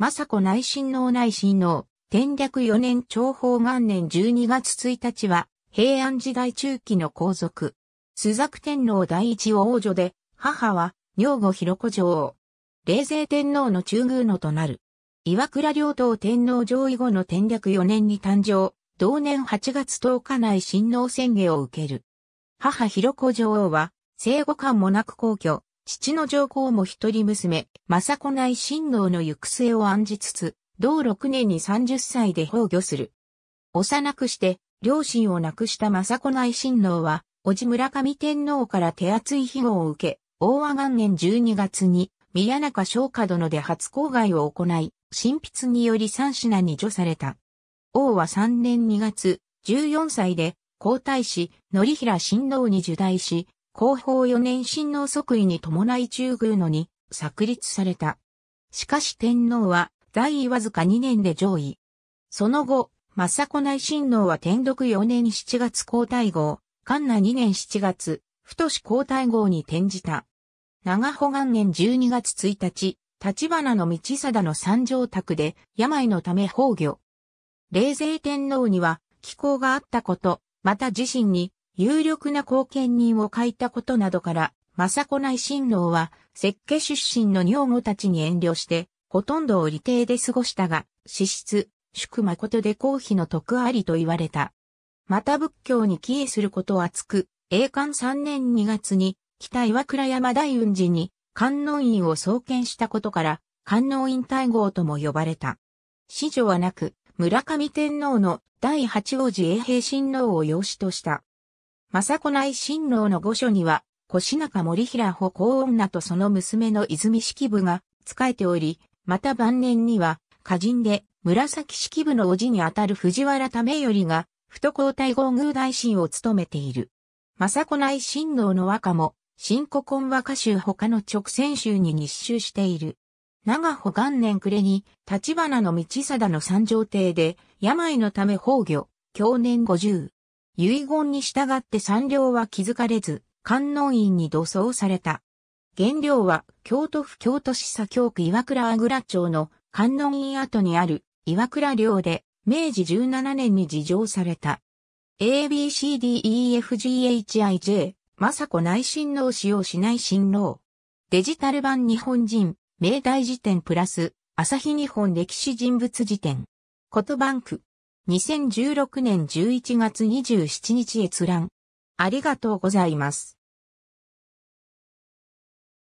政子内親王内親王、天略4年長宝元年12月1日は、平安時代中期の皇族。朱雀天皇第一王女で、母は、女後広子女王。冷勢天皇の中宮のとなる。岩倉両党天皇上位後の天略4年に誕生、同年8月10日内親王宣言を受ける。母広子女王は、生後間もなく皇居、父の上皇も一人娘、政子内親王の行く末を案じつつ、同六年に三十歳で崩御する。幼くして、両親を亡くした政子内親王は、叔父村上天皇から手厚い庇護を受け、大和元年十二月に、宮中昭華殿で初公害を行い、新筆により三品に除された。王は三年二月、十四歳で、皇太子、則平親王に受代し、広報4年親王即位に伴い中宮のに削立された。しかし天皇は在位わずか2年で上位。その後、政子内親王は天独4年7月皇太后、関内2年7月、太子皇太后に転じた。長保元年12月1日、立花の道貞の三条宅で病のため崩御。冷泉天皇には気候があったこと、また自身に有力な貢献人を欠いたことなどから、政子内親王は、設計出身の女房たちに遠慮して、ほとんどを離邸で過ごしたが、資質、宿誠で公費の徳ありと言われた。また仏教に帰依することを厚く、栄冠3年2月に、北岩倉山大雲寺に、観音院を創建したことから、観音院大号とも呼ばれた。子女はなく、村上天皇の第八王子永平親王を養子とした。政子内親王の御所には、越中森平保公女とその娘の泉式部が仕えており、また晩年には、歌人で紫式部の叔父にあたる藤原為頼が、不皇太后宮大臣を務めている。政子内親王の和歌も、新古今和歌集他の直線集に日集している。長保元年暮れに、立花の道貞の三条邸で、病のため崩御、去年五十。遺言に従って産業は築かれず、観音院に土葬された。原料は京都府京都市左京区岩倉あぐら町の観音院跡にある岩倉寮で明治17年に自情された。ABCDEFGHIJ 雅子内親王使用しない新郎。デジタル版日本人、明大辞典プラス、朝日日本歴史人物辞典。ことバンク。2016年11月27日閲覧。ありがとうございます。